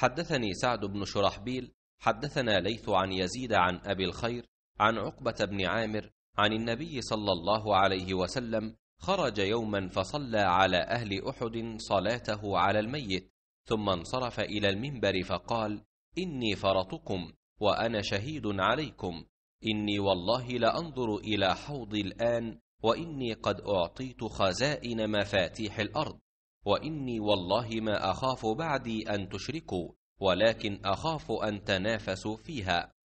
حدثني سعد بن شرحبيل حدثنا ليث عن يزيد عن أبي الخير عن عقبة بن عامر عن النبي صلى الله عليه وسلم خرج يوما فصلى على أهل أحد صلاته على الميت ثم انصرف إلى المنبر فقال إني فرطكم وأنا شهيد عليكم إني والله لأنظر إلى حوضي الآن وإني قد أعطيت خزائن مفاتيح الأرض واني والله ما اخاف بعدي ان تشركوا ولكن اخاف ان تنافسوا فيها